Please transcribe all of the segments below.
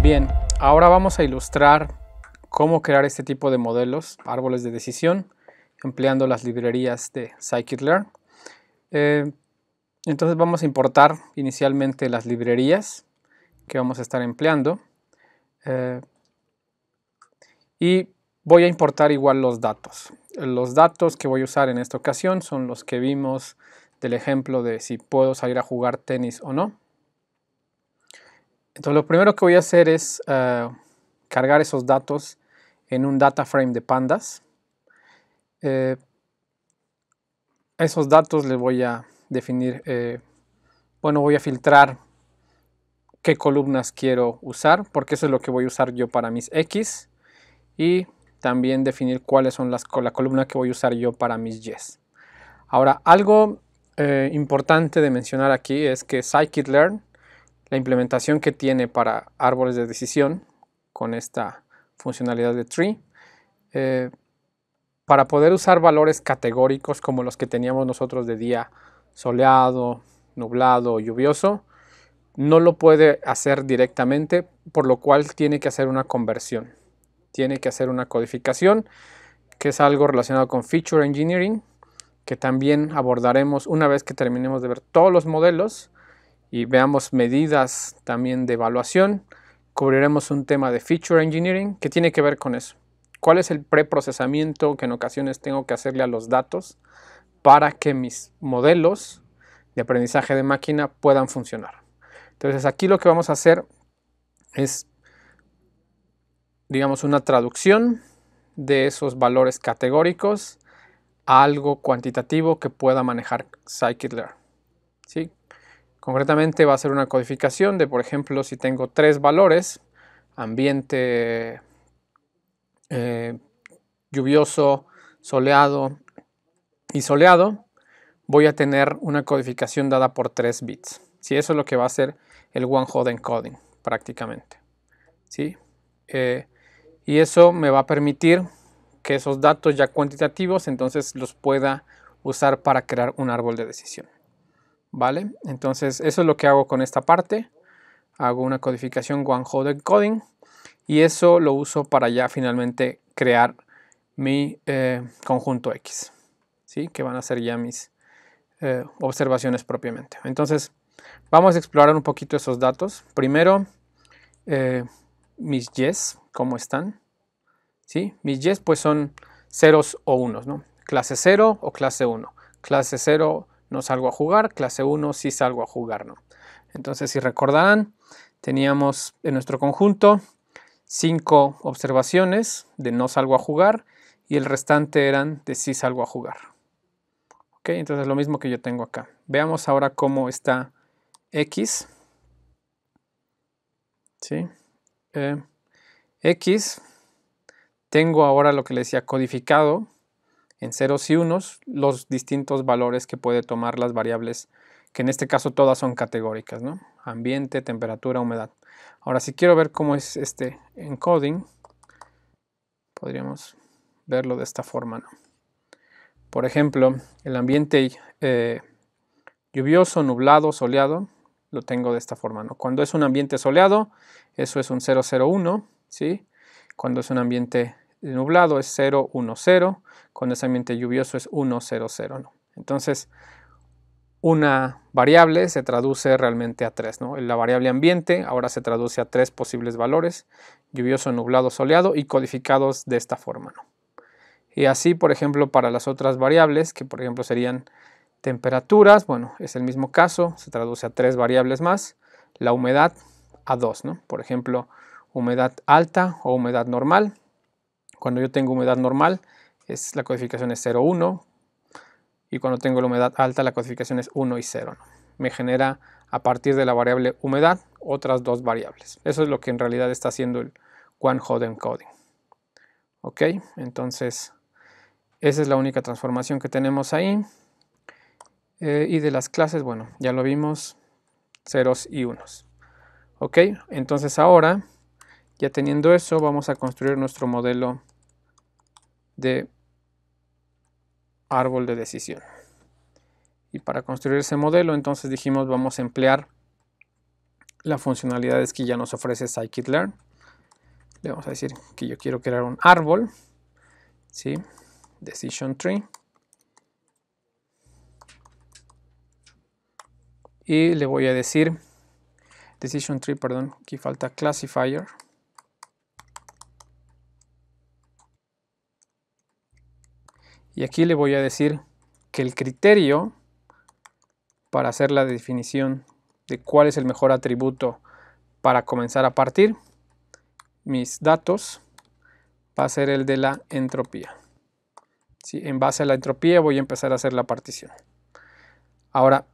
Bien, ahora vamos a ilustrar cómo crear este tipo de modelos, árboles de decisión, empleando las librerías de scikit-learn. Eh, entonces vamos a importar inicialmente las librerías que vamos a estar empleando. Eh, y voy a importar igual los datos. Los datos que voy a usar en esta ocasión son los que vimos del ejemplo de si puedo salir a jugar tenis o no. Entonces lo primero que voy a hacer es eh, cargar esos datos en un data frame de pandas. Eh, esos datos les voy a definir, eh, bueno, voy a filtrar qué columnas quiero usar, porque eso es lo que voy a usar yo para mis X, y también definir cuáles son las la columna que voy a usar yo para mis Y. Ahora, algo eh, importante de mencionar aquí es que scikit-learn, la implementación que tiene para árboles de decisión con esta funcionalidad de tree, eh, para poder usar valores categóricos como los que teníamos nosotros de día soleado, nublado lluvioso, no lo puede hacer directamente, por lo cual tiene que hacer una conversión. Tiene que hacer una codificación, que es algo relacionado con Feature Engineering, que también abordaremos una vez que terminemos de ver todos los modelos y veamos medidas también de evaluación. Cubriremos un tema de Feature Engineering que tiene que ver con eso. ¿Cuál es el preprocesamiento que en ocasiones tengo que hacerle a los datos para que mis modelos de aprendizaje de máquina puedan funcionar? Entonces aquí lo que vamos a hacer es, digamos, una traducción de esos valores categóricos algo cuantitativo que pueda manejar scikit-learn. ¿sí? Concretamente va a ser una codificación de, por ejemplo, si tengo tres valores, ambiente eh, lluvioso, soleado y soleado, voy a tener una codificación dada por tres bits. Si Eso es lo que va a ser el one-hot encoding prácticamente. ¿sí? Eh, y eso me va a permitir que esos datos ya cuantitativos entonces los pueda usar para crear un árbol de decisión. ¿Vale? Entonces eso es lo que hago con esta parte. Hago una codificación one hot encoding y eso lo uso para ya finalmente crear mi eh, conjunto X. ¿sí? Que van a ser ya mis eh, observaciones propiamente. Entonces vamos a explorar un poquito esos datos. Primero eh, mis yes, cómo están. ¿sí? Mis yes pues son ceros o unos, ¿no? Clase 0 o clase 1. Clase 0 no salgo a jugar, clase 1 sí salgo a jugar, ¿no? Entonces, si recordarán, teníamos en nuestro conjunto cinco observaciones de no salgo a jugar y el restante eran de sí salgo a jugar. Ok, entonces lo mismo que yo tengo acá. Veamos ahora cómo está X. ¿Sí? Eh, X tengo ahora lo que le decía codificado en ceros y unos los distintos valores que puede tomar las variables, que en este caso todas son categóricas, ¿no? ambiente, temperatura, humedad. Ahora, si quiero ver cómo es este encoding, podríamos verlo de esta forma. ¿no? Por ejemplo, el ambiente eh, lluvioso, nublado, soleado, lo tengo de esta forma. ¿no? Cuando es un ambiente soleado, eso es un 001, ¿sí? Cuando es un ambiente eh, nublado es 0, 1, 0. Cuando ambiente lluvioso es 100 ¿no? Entonces, una variable se traduce realmente a 3. ¿no? La variable ambiente ahora se traduce a tres posibles valores, lluvioso, nublado, soleado y codificados de esta forma. ¿no? Y así, por ejemplo, para las otras variables, que por ejemplo serían temperaturas, bueno, es el mismo caso, se traduce a tres variables más, la humedad a dos ¿no? Por ejemplo, humedad alta o humedad normal, cuando yo tengo humedad normal, es, la codificación es 0, 1. Y cuando tengo la humedad alta, la codificación es 1 y 0. Me genera a partir de la variable humedad otras dos variables. Eso es lo que en realidad está haciendo el One Hot Encoding. Ok, entonces esa es la única transformación que tenemos ahí. Eh, y de las clases, bueno, ya lo vimos, ceros y unos. Ok, entonces ahora ya teniendo eso, vamos a construir nuestro modelo de árbol de decisión. Y para construir ese modelo, entonces dijimos vamos a emplear las funcionalidades que ya nos ofrece scikit-learn. Le vamos a decir que yo quiero crear un árbol, ¿sí? Decision tree. Y le voy a decir, decision tree, perdón, aquí falta classifier. Y aquí le voy a decir que el criterio para hacer la definición de cuál es el mejor atributo para comenzar a partir mis datos va a ser el de la entropía. en base a la entropía voy a empezar a hacer la partición. Ahora,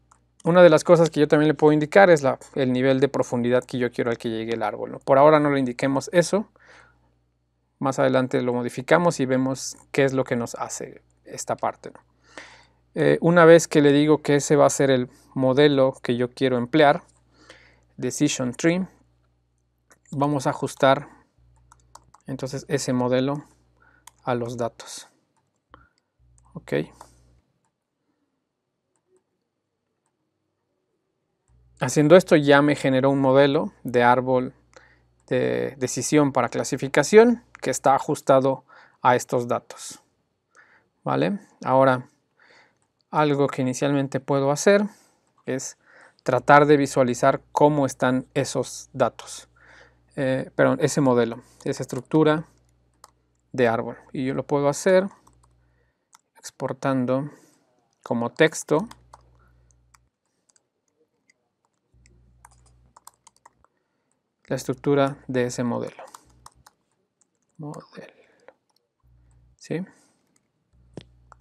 una de las cosas que yo también le puedo indicar es el nivel de profundidad que yo quiero al que llegue el árbol. Por ahora no le indiquemos eso. Más adelante lo modificamos y vemos qué es lo que nos hace esta parte. Eh, una vez que le digo que ese va a ser el modelo que yo quiero emplear, Decision Tree, vamos a ajustar entonces ese modelo a los datos. Ok. Haciendo esto ya me generó un modelo de árbol de decisión para clasificación que está ajustado a estos datos. ¿vale? Ahora, algo que inicialmente puedo hacer es tratar de visualizar cómo están esos datos, eh, perdón, ese modelo, esa estructura de árbol. Y yo lo puedo hacer exportando como texto la estructura de ese modelo. Modelo. ¿Sí?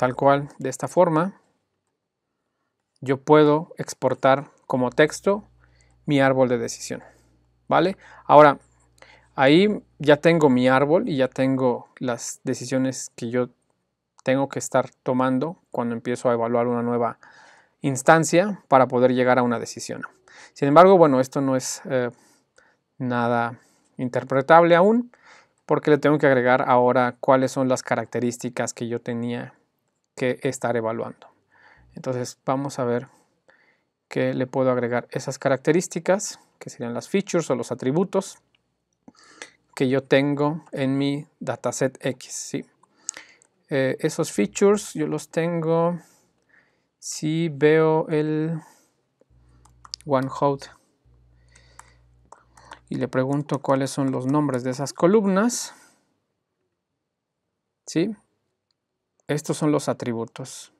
tal cual, de esta forma, yo puedo exportar como texto mi árbol de decisión. ¿Vale? Ahora, ahí ya tengo mi árbol y ya tengo las decisiones que yo tengo que estar tomando cuando empiezo a evaluar una nueva instancia para poder llegar a una decisión. Sin embargo, bueno, esto no es eh, nada interpretable aún porque le tengo que agregar ahora cuáles son las características que yo tenía que estar evaluando. Entonces vamos a ver que le puedo agregar esas características, que serían las features o los atributos que yo tengo en mi dataset X. ¿sí? Eh, esos features yo los tengo si veo el hot y le pregunto cuáles son los nombres de esas columnas. ¿sí? Estos son los atributos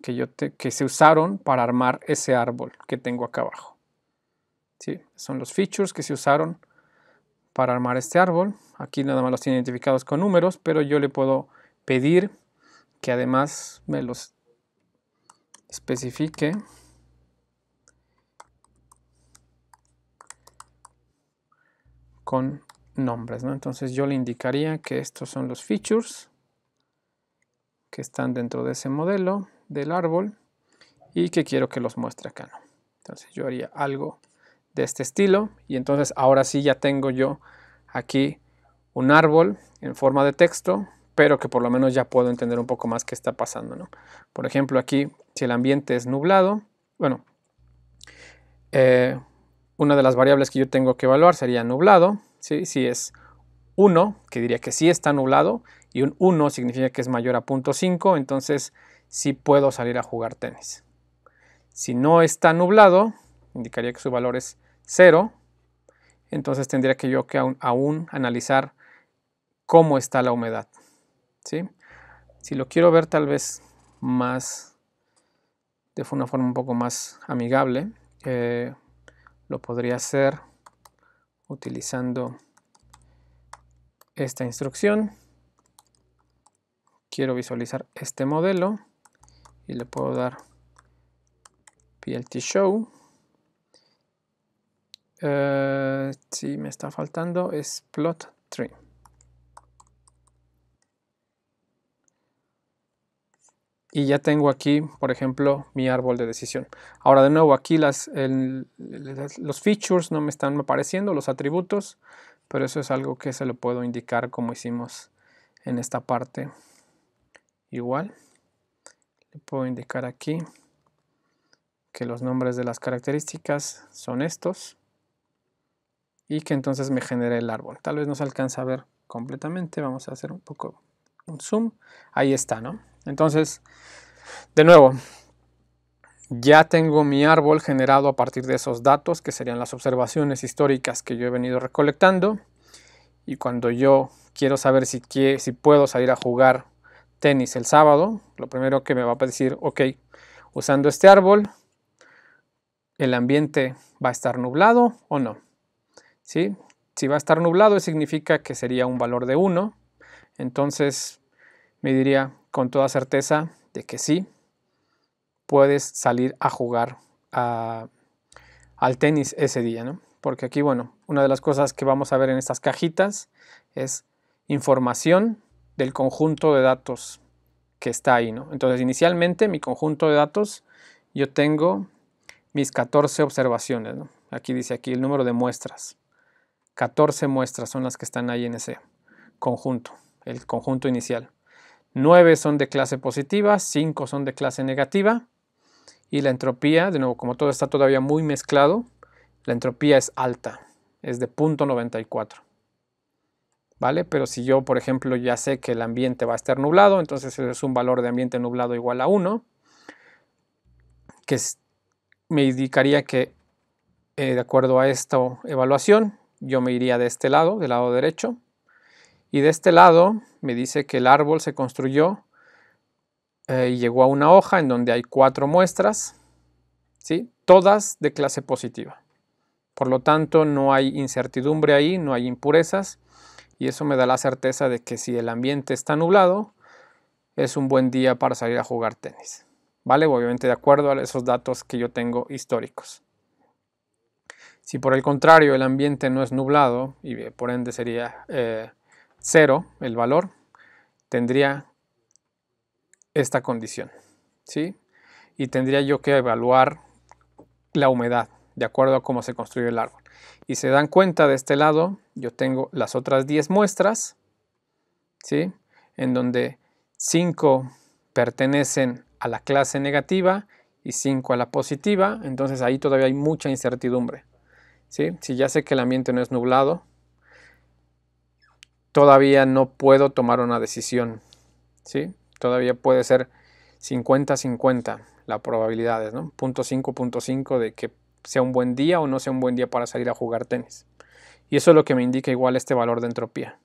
que, que se usaron para armar ese árbol que tengo acá abajo. Son los features que se usaron para armar este árbol. Aquí nada más los tiene identificados con números, pero yo le puedo pedir que además me los especifique con nombres. Entonces yo le indicaría que estos son los features que están dentro de ese modelo del árbol y que quiero que los muestre acá. ¿no? Entonces yo haría algo de este estilo y entonces ahora sí ya tengo yo aquí un árbol en forma de texto pero que por lo menos ya puedo entender un poco más qué está pasando. ¿no? Por ejemplo, aquí, si el ambiente es nublado, bueno, eh, una de las variables que yo tengo que evaluar sería nublado, ¿sí? si es 1, que diría que sí está nublado, y un 1 significa que es mayor a 0.5, entonces sí puedo salir a jugar tenis. Si no está nublado, indicaría que su valor es 0, entonces tendría que yo que aún, analizar cómo está la humedad. Si lo quiero ver tal vez más, de una forma un poco más amigable, eh, lo podría hacer utilizando esta instrucción quiero visualizar este modelo y le puedo dar PLT Show. si eh, sí, me está faltando es plot tree. Y ya tengo aquí, por ejemplo, mi árbol de decisión. Ahora de nuevo aquí los features no me están apareciendo, los atributos, pero eso es algo que se lo puedo indicar como hicimos en esta parte igual. Le puedo indicar aquí que los nombres de las características son estos y que entonces me genere el árbol. Tal vez no se alcanza a ver completamente, vamos a hacer un poco un zoom. Ahí está, ¿no? Entonces, de nuevo, ya tengo mi árbol generado a partir de esos datos, que serían las observaciones históricas que yo he venido recolectando. Y cuando yo quiero saber si, si puedo salir a jugar tenis el sábado, lo primero que me va a decir, ok, usando este árbol, el ambiente va a estar nublado o no. Si va a estar nublado, significa que sería un valor de 1. Entonces, me diría con toda certeza de que sí, puedes salir a jugar al tenis ese día, ¿no? Porque aquí, bueno, una de las cosas que vamos a ver en estas cajitas es información del conjunto de datos que está ahí. ¿no? Entonces, inicialmente mi conjunto de datos, yo tengo mis 14 observaciones. Aquí dice aquí el número de muestras. 14 muestras son las que están ahí en ese conjunto, el conjunto inicial. 9 son de clase positiva, 5 son de clase negativa. Y la entropía, de nuevo, como todo está todavía muy mezclado, la entropía es alta, es de 0.94. ¿vale? Pero si yo, por ejemplo, ya sé que el ambiente va a estar nublado, entonces es un valor de ambiente nublado igual a 1, que me indicaría que eh, de acuerdo a esta evaluación, yo me iría de este lado, del lado derecho, y de este lado me dice que el árbol se construyó eh, y llegó a una hoja en donde hay cuatro muestras, ¿sí? todas de clase positiva. Por lo tanto, no hay incertidumbre ahí, no hay impurezas, y eso me da la certeza de que si el ambiente está nublado, es un buen día para salir a jugar tenis. ¿Vale? Obviamente de acuerdo a esos datos que yo tengo históricos. Si por el contrario el ambiente no es nublado y eh, por ende sería eh, cero el valor, tendría esta condición. ¿sí? Y tendría yo que evaluar la humedad de acuerdo a cómo se construye el árbol. Y se dan cuenta de este lado, yo tengo las otras 10 muestras, ¿sí? en donde 5 pertenecen a la clase negativa y 5 a la positiva, entonces ahí todavía hay mucha incertidumbre. ¿sí? Si ya sé que el ambiente no es nublado, todavía no puedo tomar una decisión. ¿sí? Todavía puede ser 50-50 la probabilidad, ¿no? 0.5, 0.5 de que sea un buen día o no sea un buen día para salir a jugar tenis. Y eso es lo que me indica igual este valor de entropía.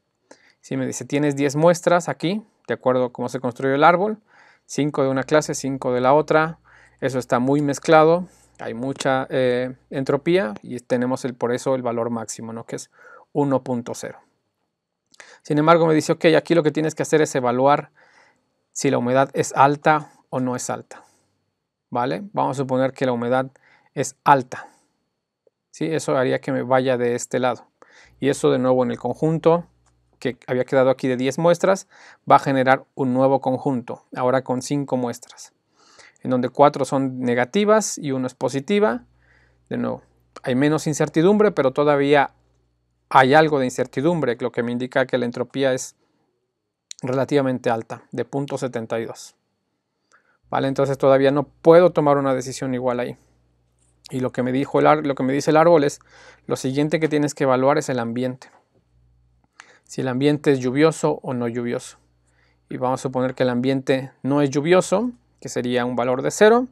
Si me dice tienes 10 muestras aquí, de acuerdo a cómo se construyó el árbol, 5 de una clase, 5 de la otra, eso está muy mezclado, hay mucha eh, entropía y tenemos el, por eso el valor máximo, ¿no? que es 1.0. Sin embargo, me dice, ok, aquí lo que tienes que hacer es evaluar si la humedad es alta o no es alta. ¿Vale? Vamos a suponer que la humedad es alta. ¿Sí? Eso haría que me vaya de este lado. Y eso de nuevo en el conjunto que había quedado aquí de 10 muestras, va a generar un nuevo conjunto, ahora con 5 muestras, en donde 4 son negativas y 1 es positiva. De nuevo, hay menos incertidumbre, pero todavía hay algo de incertidumbre, lo que me indica que la entropía es relativamente alta, de 0.72. Vale, entonces todavía no puedo tomar una decisión igual ahí. Y lo que me, dijo lo que me dice el árbol es, lo siguiente que tienes que evaluar es el ambiente. Si el ambiente es lluvioso o no lluvioso. Y vamos a suponer que el ambiente no es lluvioso, que sería un valor de cero.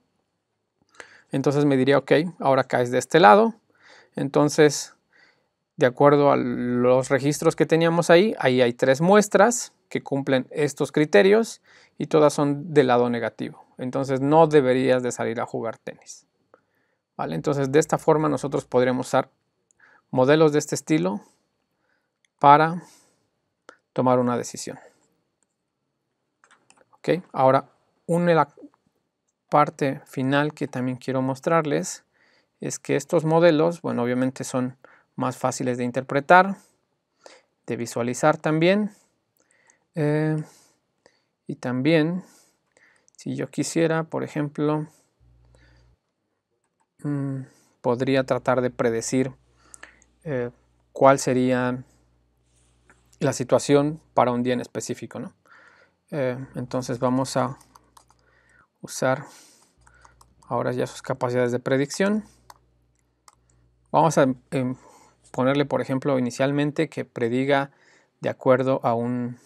Entonces me diría, ok, ahora caes de este lado. Entonces, de acuerdo a los registros que teníamos ahí, ahí hay tres muestras que cumplen estos criterios y todas son del lado negativo. Entonces no deberías de salir a jugar tenis. Entonces de esta forma nosotros podríamos usar modelos de este estilo para tomar una decisión. Ahora una la parte final que también quiero mostrarles es que estos modelos, bueno, obviamente son más fáciles de interpretar, de visualizar también. Eh, y también, si yo quisiera, por ejemplo, Mm, podría tratar de predecir eh, cuál sería la situación para un día en específico. Eh, entonces vamos a usar ahora ya sus capacidades de predicción. Vamos a em, ponerle, por ejemplo, inicialmente que prediga de acuerdo a un,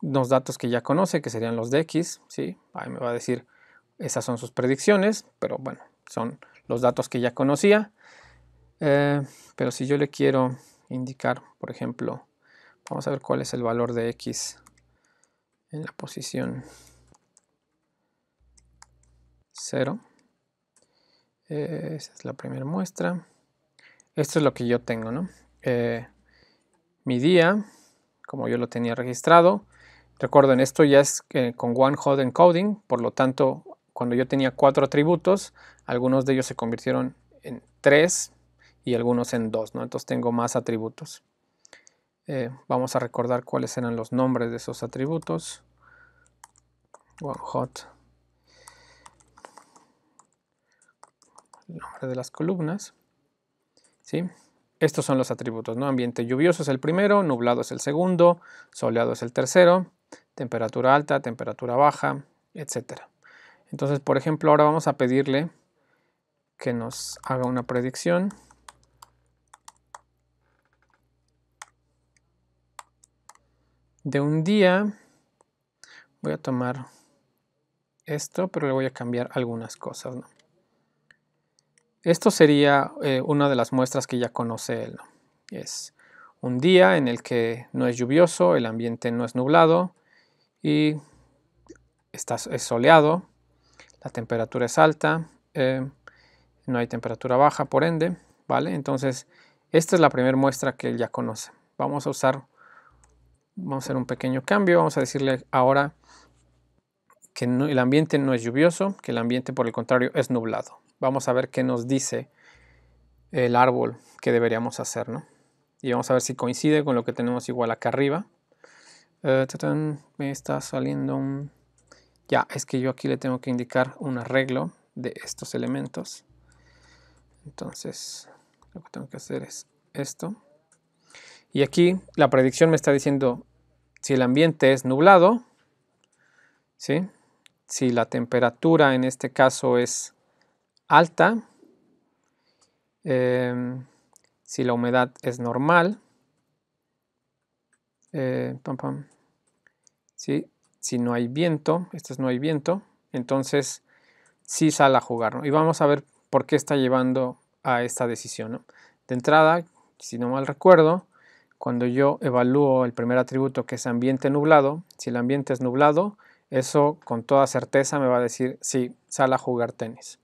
unos datos que ya conoce, que serían los de X. ¿sí? Ahí me va a decir esas son sus predicciones, pero bueno, son los datos que ya conocía. Eh, pero si yo le quiero indicar, por ejemplo, vamos a ver cuál es el valor de X en la posición 0. esa es la primera muestra. Esto es lo que yo tengo, ¿no? Eh, mi día, como yo lo tenía registrado. Recuerden, esto ya es eh, con One Hot Encoding, por lo tanto, cuando yo tenía cuatro atributos, algunos de ellos se convirtieron en tres y algunos en dos, ¿no? Entonces tengo más atributos. Eh, vamos a recordar cuáles eran los nombres de esos atributos. OneHot. El nombre de las columnas. ¿Sí? Estos son los atributos, ¿no? Ambiente lluvioso es el primero, nublado es el segundo, soleado es el tercero, temperatura alta, temperatura baja, etcétera. Entonces, por ejemplo, ahora vamos a pedirle que nos haga una predicción. De un día, voy a tomar esto, pero le voy a cambiar algunas cosas. Esto sería eh, una de las muestras que ya conoce él. Es un día en el que no es lluvioso, el ambiente no es nublado y está, es soleado la temperatura es alta, eh, no hay temperatura baja, por ende, ¿vale? Entonces, esta es la primera muestra que él ya conoce. Vamos a usar, vamos a hacer un pequeño cambio, vamos a decirle ahora que el ambiente no es lluvioso, que el ambiente por el contrario es nublado. Vamos a ver qué nos dice el árbol que deberíamos hacer, ¿no? Y vamos a ver si coincide con lo que tenemos igual acá arriba. Eh, me está saliendo un ya es que yo aquí le tengo que indicar un arreglo de estos elementos entonces lo que tengo que hacer es esto y aquí la predicción me está diciendo si el ambiente es nublado si la temperatura en este caso es alta em, si la humedad es normal eh, pam, pam, ¿sí? Si no hay viento, este es no hay viento, entonces sí sale a jugar. ¿no? Y vamos a ver por qué está llevando a esta decisión. De entrada, si no mal recuerdo, cuando yo evalúo el primer atributo que es ambiente nublado, si el ambiente es nublado, eso con toda certeza me va a decir, sí, sale a jugar tenis.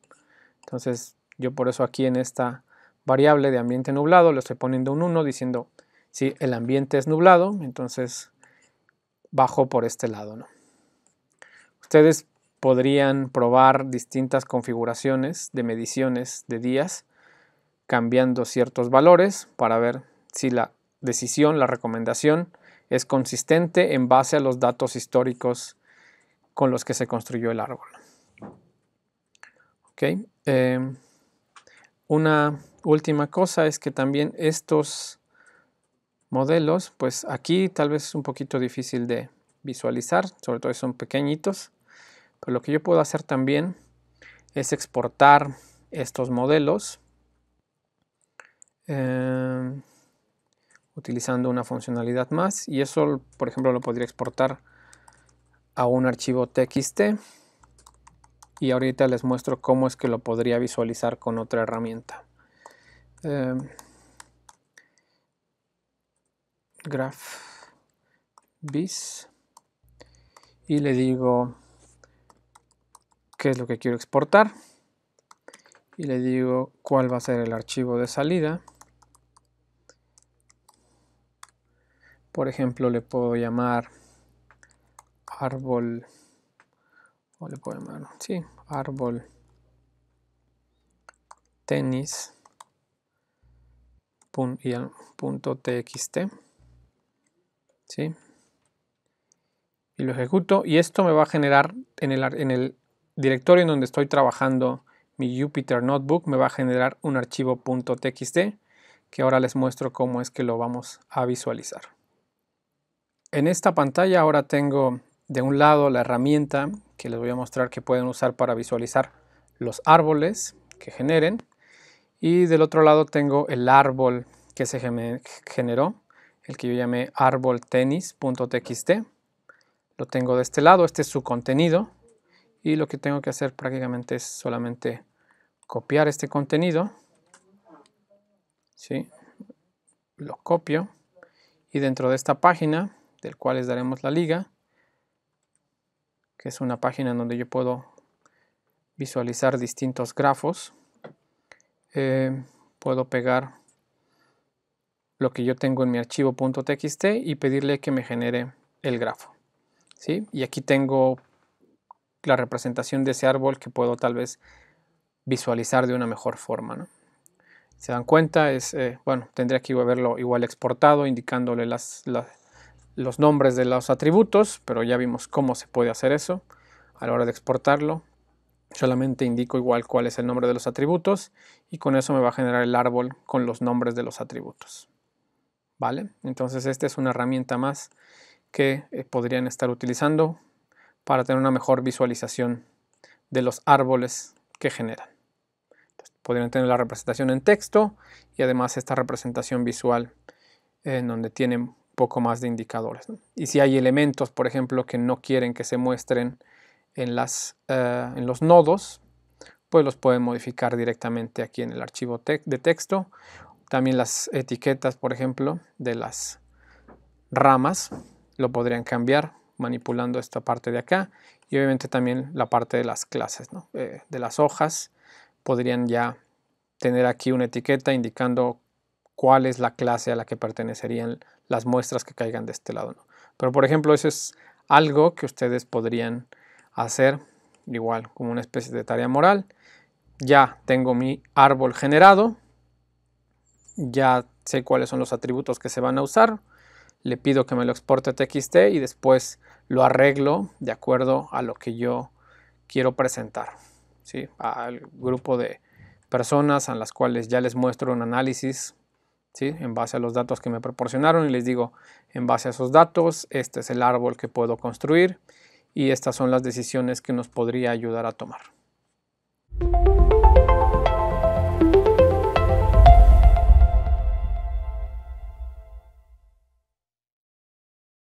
Entonces yo por eso aquí en esta variable de ambiente nublado le estoy poniendo un 1 diciendo, si el ambiente es nublado, entonces bajo por este lado. ¿no? Ustedes podrían probar distintas configuraciones de mediciones de días cambiando ciertos valores para ver si la decisión, la recomendación es consistente en base a los datos históricos con los que se construyó el árbol. Okay. Em, una última cosa es que también estos modelos, pues aquí tal vez es un poquito difícil de visualizar, sobre todo si son pequeñitos, pero lo que yo puedo hacer también es exportar estos modelos em, utilizando una funcionalidad más y eso por ejemplo lo podría exportar a un archivo txt y ahorita les muestro cómo es que lo podría visualizar con otra herramienta. Em, graph bis y le digo qué es lo que quiero exportar y le digo cuál va a ser el archivo de salida por ejemplo le puedo llamar árbol o le puedo llamar sí árbol tenis punto txt ¿sí? Y lo ejecuto y esto me va a generar en el, en el directorio en donde estoy trabajando mi Jupyter Notebook, me va a generar un archivo .txt que ahora les muestro cómo es que lo vamos a visualizar. En esta pantalla ahora tengo de un lado la herramienta que les voy a mostrar que pueden usar para visualizar los árboles que generen y del otro lado tengo el árbol que se generó el que yo llamé arboltenis.txt. Lo tengo de este lado, este es su contenido. Y lo que tengo que hacer prácticamente es solamente copiar este contenido. Lo copio. Y dentro de esta página, del cual les daremos la liga, que es una página en donde yo puedo visualizar distintos grafos, eh, puedo pegar lo que yo tengo en mi archivo .txt y pedirle que me genere el grafo. ¿sí? Y aquí tengo la representación de ese árbol que puedo tal vez visualizar de una mejor forma. ¿no? Se dan cuenta, es, eh, bueno, tendría que haberlo igual exportado indicándole los nombres de los atributos, pero ya vimos cómo se puede hacer eso a la hora de exportarlo. Solamente indico igual cuál es el nombre de los atributos y con eso me va a generar el árbol con los nombres de los atributos. ¿vale? Entonces esta es una herramienta más que eh, podrían estar utilizando para tener una mejor visualización de los árboles que generan. podrían tener la representación en texto y además esta representación visual en donde tienen poco más de indicadores. Y si hay elementos, por ejemplo, que no quieren que se muestren en, las, eh, en los nodos, pues los pueden modificar directamente aquí en el archivo de texto también las etiquetas, por ejemplo, de las ramas lo podrían cambiar manipulando esta parte de acá y obviamente también la parte de las clases, eh, de las hojas, podrían ya tener aquí una etiqueta indicando cuál es la clase a la que pertenecerían las muestras que caigan de este lado. Pero por ejemplo, eso es algo que ustedes podrían hacer igual como una especie de tarea moral. Ya tengo mi árbol generado, ya sé cuáles son los atributos que se van a usar, le pido que me lo exporte a TXT y después lo arreglo de acuerdo a lo que yo quiero presentar, ¿sí? al grupo de personas a las cuales ya les muestro un análisis ¿sí? en base a los datos que me proporcionaron y les digo, en base a esos datos, este es el árbol que puedo construir y estas son las decisiones que nos podría ayudar a tomar.